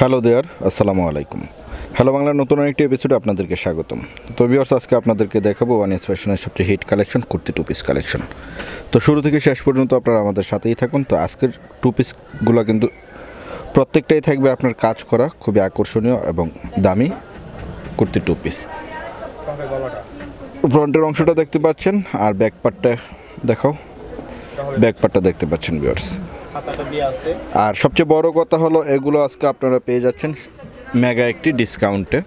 hello দেয়ার আসসালামু আলাইকুম hello বাংলার নতুন একটি এপিসোডে আপনাদেরকে স্বাগতম তো বিয়ার্স আজকে আপনাদেরকে দেখাবো ওয়ান এস ফ্যাশনের সবচেয়ে hit collection kurti two piece collection তো শুরু থেকে শেষ পর্যন্ত আপনারা আমাদের সাথেই থাকুন তো আজকের টু পিসগুলো কিন্তু প্রত্যেকটাই থাকবে আপনার কাজ করা খুবই আকর্ষণীয় এবং দামি কুর্তি টু পিস ফ্রন্টের অংশটা দেখতে পাচ্ছেন আর ব্যাক পার্টটা দেখাও ব্যাক পার্টটা দেখতে পাচ্ছেন বিয়ার্স আর সবচেয়ে বড় কথা হলো এগুলো আজকে আপনারা পেয়ে যাচ্ছেন মেগা একটি ডিসকাউন্টে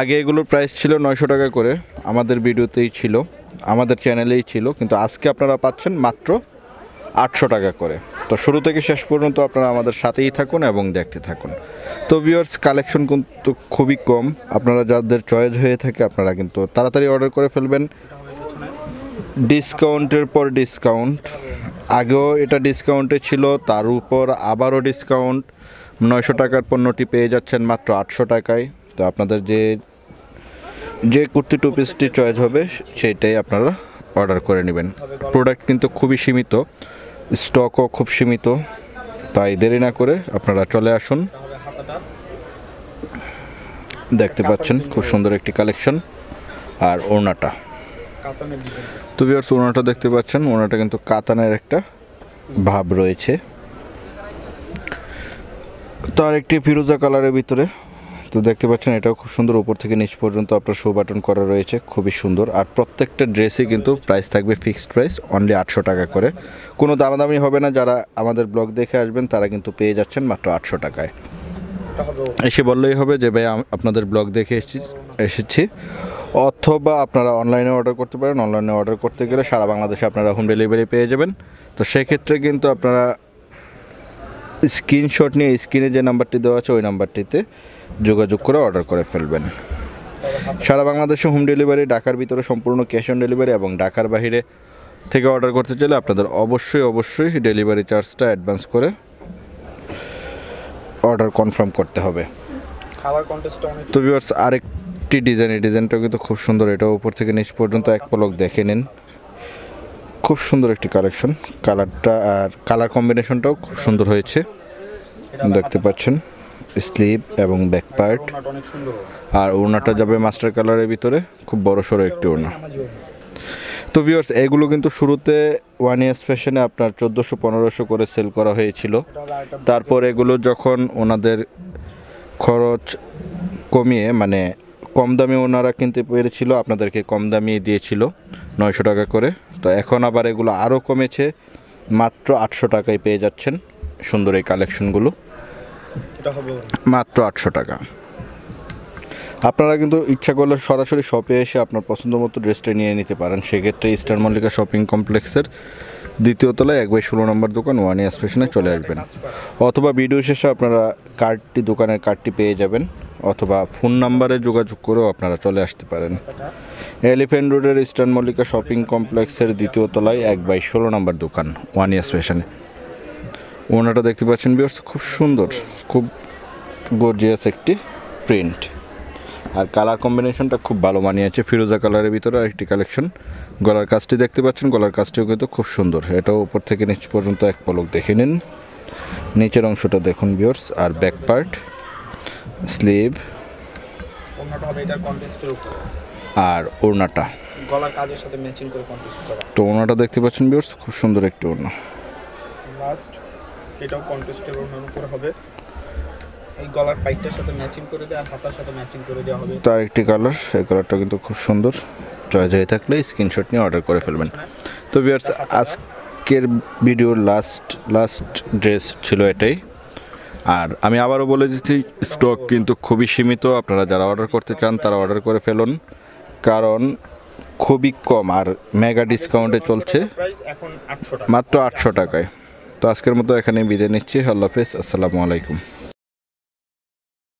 আগে এগুলোর প্রাইস ছিল নয়শো টাকা করে আমাদের ভিডিওতেই ছিল আমাদের চ্যানেলেই ছিল কিন্তু আজকে আপনারা পাচ্ছেন মাত্র আটশো টাকা করে তো শুরু থেকে শেষ পর্যন্ত আপনারা আমাদের সাথেই থাকুন এবং দেখতে থাকুন তো ভিওর্স কালেকশন কিন্তু খুবই কম আপনারা যাদের চয়েস হয়ে থাকে আপনারা কিন্তু তাড়াতাড়ি অর্ডার করে ফেলবেন ডিসকাউন্টের পর ডিসকাউন্ট আগেও এটা ডিসকাউন্টে ছিল তার উপর আবারও ডিসকাউন্ট নয়শো টাকার পণ্যটি পেয়ে যাচ্ছেন মাত্র আটশো টাকায় তো আপনাদের যে যে কুর্তি টু পিসটি চয়েস হবে সেইটাই আপনারা অর্ডার করে নেবেন প্রোডাক্ট কিন্তু খুবই সীমিত স্টকও খুব সীমিত তাই দেরি না করে আপনারা চলে আসুন দেখতে পাচ্ছেন খুব সুন্দর একটি কালেকশন আর ওড়নাটা তো ভিউয়ার্স ওনাটা দেখতে পাচ্ছেন ওনাটা কিন্তু কাতানের একটা ভাব রয়েছে তো একটি ফিরোজা কালারের ভিতরে তো দেখতে পাচ্ছেন এটাও খুব সুন্দর উপর থেকে নিচ পর্যন্ত আপনার শো বাটন করা রয়েছে খুবই সুন্দর আর প্রত্যেকটা ড্রেসই কিন্তু প্রাইস থাকবে ফিক্সড প্রাইস অনলি আটশো টাকা করে কোনো দামাদামি হবে না যারা আমাদের ব্লগ দেখে আসবেন তারা কিন্তু পেয়ে যাচ্ছেন মাত্র আটশো টাকায় এসে বললেই হবে যে ভাই আপনাদের ব্লগ দেখে এসেছি এসেছি অথবা আপনারা অনলাইনে অর্ডার করতে পারেন অনলাইনে অর্ডার করতে গেলে সারা বাংলাদেশে আপনারা হোম ডেলিভারি পেয়ে যাবেন তো সেক্ষেত্রে কিন্তু আপনারা স্ক্রিনশট নিয়ে স্ক্রিনে যে নাম্বারটি দেওয়া আছে ওই নাম্বারটিতে যোগাযোগ করে অর্ডার করে ফেলবেন সারা বাংলাদেশে হোম ডেলিভারি ঢাকার ভিতরে সম্পূর্ণ ক্যাশ অন ডেলিভারি এবং ঢাকার বাহিরে থেকে অর্ডার করতে চাইলে আপনাদের অবশ্যই অবশ্যই ডেলিভারি চার্জটা অ্যাডভান্স করে অর্ডার কনফার্ম করতে হবে তো ভিউয়ার্স আরেক একটি ডিজাইন এই ডিজাইনটাও কিন্তু খুব সুন্দর এটা উপর থেকে নিচ পর্যন্ত এক পলক দেখে নিন খুব সুন্দর একটি কালেকশন কালারটা আর কালার কম্বিনেশনটাও খুব সুন্দর হয়েছে দেখতে পাচ্ছেন স্লিভ এবং ব্যাক পার্ট আর ওড়নাটা যাবে মাস্টার কালারের ভিতরে খুব বড় সড়ো একটি ওড়না তো ভিওর্স এগুলো কিন্তু শুরুতে ওয়ান ইয়ার্স ফ্যাশনে আপনার চোদ্দোশো পনেরোশো করে সেল করা হয়েছিল তারপর এগুলো যখন ওনাদের খরচ কমিয়ে মানে কম দামে ওনারা কিনতে পেরেছিল আপনাদেরকে কম দামিয়ে দিয়েছিল নয়শো টাকা করে তো এখন আবার এগুলো আরও কমেছে মাত্র আটশো টাকায় পেয়ে যাচ্ছেন সুন্দর এই কালেকশনগুলো মাত্র আটশো টাকা আপনারা কিন্তু ইচ্ছা করলে সরাসরি শপে এসে আপনার পছন্দ মতো ড্রেসটা নিয়ে নিতে পারেন সেক্ষেত্রে ইস্টার মল্লিকা শপিং কমপ্লেক্সের দ্বিতীয় তলায় এক বাই ষোলো নম্বর দোকান ওয়ান ওয়ানিয়া স্টেশনে চলে আসবেন অথবা ভিডিও শেষে আপনারা কার্ডটি দোকানের কার্ডটি পেয়ে যাবেন অথবা ফোন নাম্বারে যোগাযোগ করেও আপনারা চলে আসতে পারেন এলিফ্যান্ট রোডের ইস্টার্ন মল্লিকা শপিং কমপ্লেক্সের দ্বিতীয় তলায় এক বাই ষোলো নম্বর দোকান ওয়ান ইয়ার স্পেশালে ওনাটা দেখতে পাচ্ছেন বিয়ার্স খুব সুন্দর খুব গর্জিয়াস একটি প্রিন্ট আর কালার কম্বিনেশনটা খুব ভালো মানিয়েছে ফিরোজা কালারের ভিতরে একটি কালেকশন গলার কাজটি দেখতে পাচ্ছেন গলার কাজটিও কিন্তু খুব সুন্দর এটাও উপর থেকে নিচ পর্যন্ত এক পলক দেখে নিন নিচের অংশটা দেখুন বিয়ার্স আর ব্যাক পার্ট স্লিভ আর ওড়নাটা গলার কাজের সাথে ম্যাচিং করে কন্ট্রাস্ট করা তো ওড়নাটা দেখতে পাচ্ছেন ভিউয়ার্স খুব সুন্দর একটি ওড়না লাস্ট এটাও কন্ট্রাস্টের ওড়নার উপর হবে এই গলার পাইপটার সাথে ম্যাচিং করে দেওয়া হাতার সাথে ম্যাচিং করে দেওয়া হবে তার একটি কালার সেই কালারটা কিন্তু খুব সুন্দর চয়েস হয়ে থাকলে স্ক্রিনশট নিয়ে অর্ডার করে ফেলবেন তো ভিউয়ার্স আজকের ভিডিওর লাস্ট লাস্ট ড্রেস ছিল এটাই আর আমি আবারও বলে দিচ্ছি স্টক কিন্তু খুবই সীমিত আপনারা যারা অর্ডার করতে চান তারা অর্ডার করে ফেলুন কারণ খুবই কম আর মেগা ডিসকাউন্টে চলছে মাত্র আটশো টাকায় তো আজকের মতো এখানে বিদায় নিচ্ছি আল্লাহ আসসালামু আলাইকুম